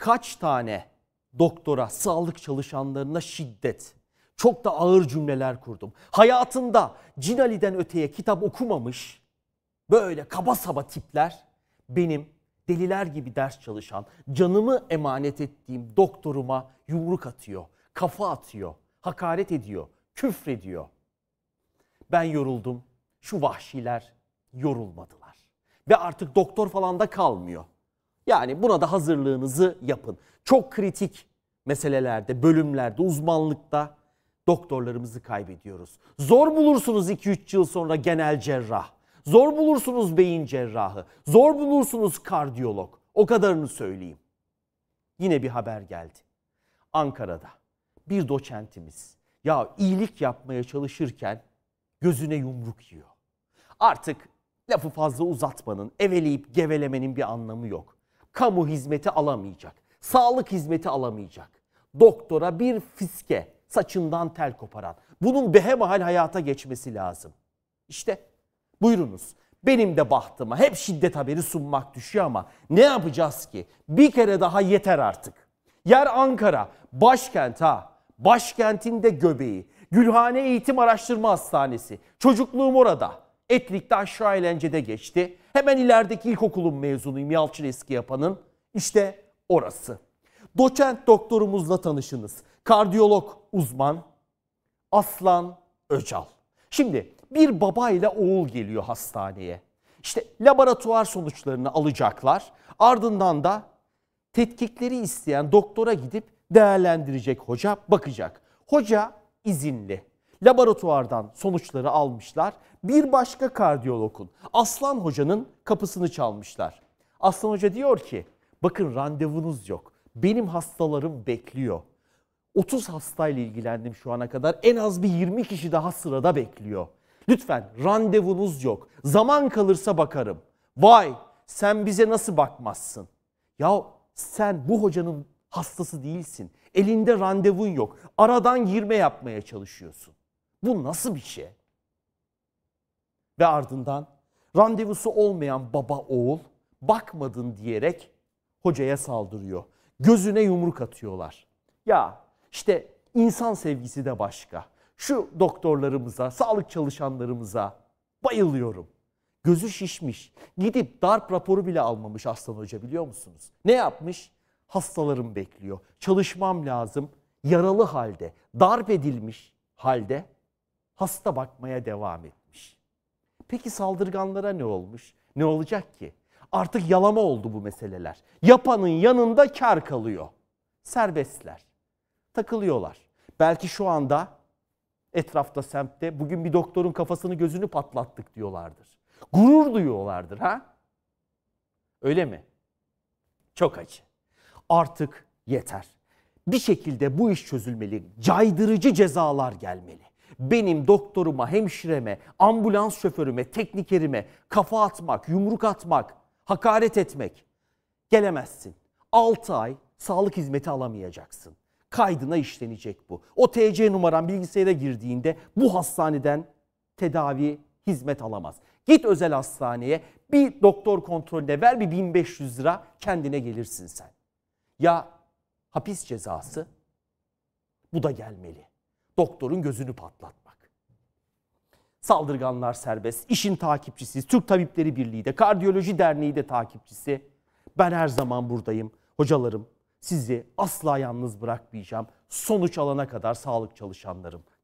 kaç tane doktora, sağlık çalışanlarına şiddet, çok da ağır cümleler kurdum. Hayatında Cinali'den öteye kitap okumamış böyle kaba saba tipler benim deliler gibi ders çalışan, canımı emanet ettiğim doktoruma yumruk atıyor, kafa atıyor, hakaret ediyor, küfür ediyor. Ben yoruldum, şu vahşiler yorulmadılar. Ve artık doktor falan da kalmıyor. Yani buna da hazırlığınızı yapın. Çok kritik meselelerde, bölümlerde, uzmanlıkta doktorlarımızı kaybediyoruz. Zor bulursunuz 2-3 yıl sonra genel cerrah. Zor bulursunuz beyin cerrahı. Zor bulursunuz kardiyolog. O kadarını söyleyeyim. Yine bir haber geldi. Ankara'da bir doçentimiz ya iyilik yapmaya çalışırken gözüne yumruk yiyor. Artık lafı fazla uzatmanın, eveleyip gevelemenin bir anlamı yok kamu hizmeti alamayacak. Sağlık hizmeti alamayacak. Doktora bir fiske saçından tel koparan. Bunun behemahal hayata geçmesi lazım. İşte buyurunuz. Benim de bahtıma hep şiddet haberi sunmak düşüyor ama ne yapacağız ki? Bir kere daha yeter artık. Yer Ankara, başkent ha. Başkentinde göbeği. Gülhane Eğitim Araştırma Hastanesi. Çocukluğum orada. Etlik'te aşağı eğlencede geçti. Hemen ilerideki ilkokulun mezunuyum Yalçın Eski yapanın. İşte orası. Doçent doktorumuzla tanışınız. Kardiyolog uzman Aslan Öcal. Şimdi bir baba ile oğul geliyor hastaneye. İşte laboratuvar sonuçlarını alacaklar. Ardından da tetkikleri isteyen doktora gidip değerlendirecek hoca bakacak. Hoca izinli. Laboratuvardan sonuçları almışlar. Bir başka kardiyologun Aslan Hoca'nın kapısını çalmışlar. Aslan Hoca diyor ki bakın randevunuz yok. Benim hastalarım bekliyor. 30 hastayla ilgilendim şu ana kadar. En az bir 20 kişi daha sırada bekliyor. Lütfen randevunuz yok. Zaman kalırsa bakarım. Vay sen bize nasıl bakmazsın? Ya sen bu hocanın hastası değilsin. Elinde randevun yok. Aradan girme yapmaya çalışıyorsun. Bu nasıl bir şey? Ve ardından randevusu olmayan baba oğul bakmadın diyerek hocaya saldırıyor. Gözüne yumruk atıyorlar. Ya işte insan sevgisi de başka. Şu doktorlarımıza, sağlık çalışanlarımıza bayılıyorum. Gözü şişmiş. Gidip darp raporu bile almamış Aslan Hoca biliyor musunuz? Ne yapmış? Hastalarım bekliyor. Çalışmam lazım. Yaralı halde, darp edilmiş halde hasta bakmaya devam etmiş. Peki saldırganlara ne olmuş? Ne olacak ki? Artık yalama oldu bu meseleler. Yapanın yanında kar kalıyor. Serbestler. Takılıyorlar. Belki şu anda etrafta semtte bugün bir doktorun kafasını gözünü patlattık diyorlardır. Gurur duyuyorlardır ha? Öyle mi? Çok acı. Artık yeter. Bir şekilde bu iş çözülmeli. Caydırıcı cezalar gelmeli benim doktoruma, hemşireme, ambulans şoförüme, teknikerime kafa atmak, yumruk atmak, hakaret etmek gelemezsin. 6 ay sağlık hizmeti alamayacaksın. Kaydına işlenecek bu. O TC numaran bilgisayara girdiğinde bu hastaneden tedavi hizmet alamaz. Git özel hastaneye bir doktor kontrolüne ver bir 1500 lira kendine gelirsin sen. Ya hapis cezası bu da gelmeli doktorun gözünü patlatmak. Saldırganlar serbest, işin takipçisi, Türk Tabipleri Birliği de, Kardiyoloji Derneği de takipçisi. Ben her zaman buradayım. Hocalarım sizi asla yalnız bırakmayacağım. Sonuç alana kadar sağlık çalışanlarım